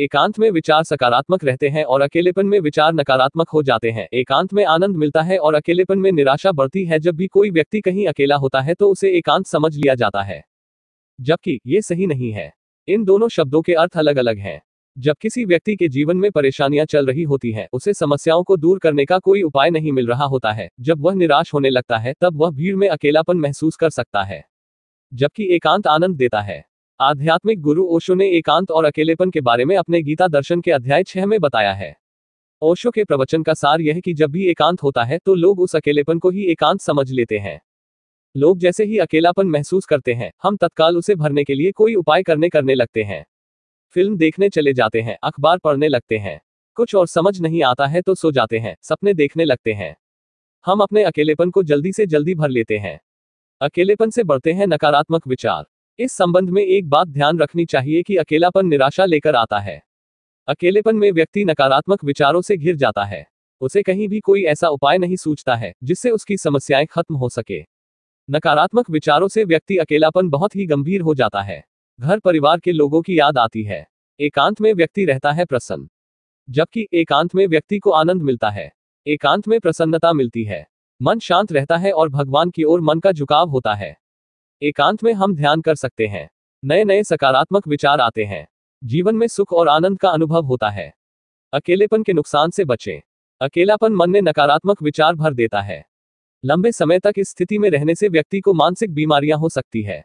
एकांत में विचार सकारात्मक रहते हैं और अकेलेपन में विचार नकारात्मक हो जाते हैं एकांत में आनंद मिलता है और अकेलेपन में निराशा बढ़ती है जब भी कोई व्यक्ति कहीं अकेला होता है तो उसे एकांत समझ लिया जाता है जबकि ये सही नहीं है इन दोनों शब्दों के अर्थ अलग अलग हैं जब किसी व्यक्ति के जीवन में परेशानियां चल रही होती हैं उसे समस्याओं को दूर करने का कोई उपाय नहीं मिल रहा होता है जब वह निराश होने लगता है तब वह भीड़ में अकेलापन महसूस कर सकता है जबकि एकांत आनंद देता है आध्यात्मिक गुरु ओशो ने एकांत और अकेलेपन के बारे में अपने गीता दर्शन के अध्याय छह में बताया है ओशो के प्रवचन का सार यह कि जब भी एकांत होता है तो लोग उस अकेलेपन को ही एकांत समझ लेते हैं लोग जैसे ही अकेलापन महसूस करते हैं हम तत्काल उसे भरने के लिए कोई उपाय करने करने लगते हैं फिल्म देखने चले जाते हैं अखबार पढ़ने लगते हैं कुछ और समझ नहीं आता है तो सो जाते हैं सपने देखने लगते हैं हम अपने अकेलेपन को जल्दी से जल्दी भर लेते हैं अकेलेपन से बढ़ते हैं नकारात्मक विचार इस संबंध में एक बात ध्यान रखनी चाहिए कि अकेलापन निराशा लेकर आता है अकेलेपन में व्यक्ति नकारात्मक विचारों से घिर जाता है उसे कहीं भी कोई ऐसा उपाय नहीं सूझता है जिससे उसकी समस्याएं खत्म हो सके नकारात्मक विचारों से व्यक्ति अकेलापन बहुत ही गंभीर हो जाता है घर परिवार के लोगों की याद आती है एकांत में व्यक्ति रहता है प्रसन्न जबकि एकांत में व्यक्ति को आनंद मिलता है एकांत में प्रसन्नता मिलती है मन शांत रहता है और भगवान की ओर मन का झुकाव होता है एकांत में हम ध्यान कर सकते हैं नए नए सकारात्मक विचार आते हैं जीवन में सुख और आनंद का अनुभव होता है अकेलेपन के नुकसान से बचें अकेलापन मन में नकारात्मक विचार भर देता है लंबे समय तक इस स्थिति में रहने से व्यक्ति को मानसिक बीमारियां हो सकती है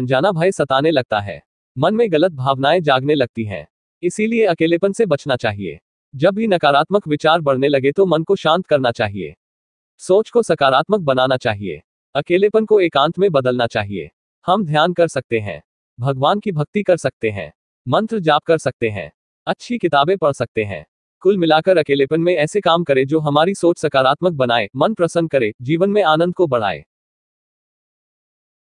अनजाना भय सताने लगता है मन में गलत भावनाएं जागने लगती हैं इसीलिए अकेलेपन से बचना चाहिए जब भी नकारात्मक विचार बढ़ने लगे तो मन को शांत करना चाहिए सोच को सकारात्मक बनाना चाहिए अकेलेपन को एकांत में बदलना चाहिए हम ध्यान कर सकते हैं भगवान की भक्ति कर सकते हैं मंत्र जाप कर सकते हैं अच्छी किताबें पढ़ सकते हैं कुल मिलाकर अकेलेपन में ऐसे काम करें जो हमारी सोच सकारात्मक बनाए मन प्रसन्न करे जीवन में आनंद को बढ़ाए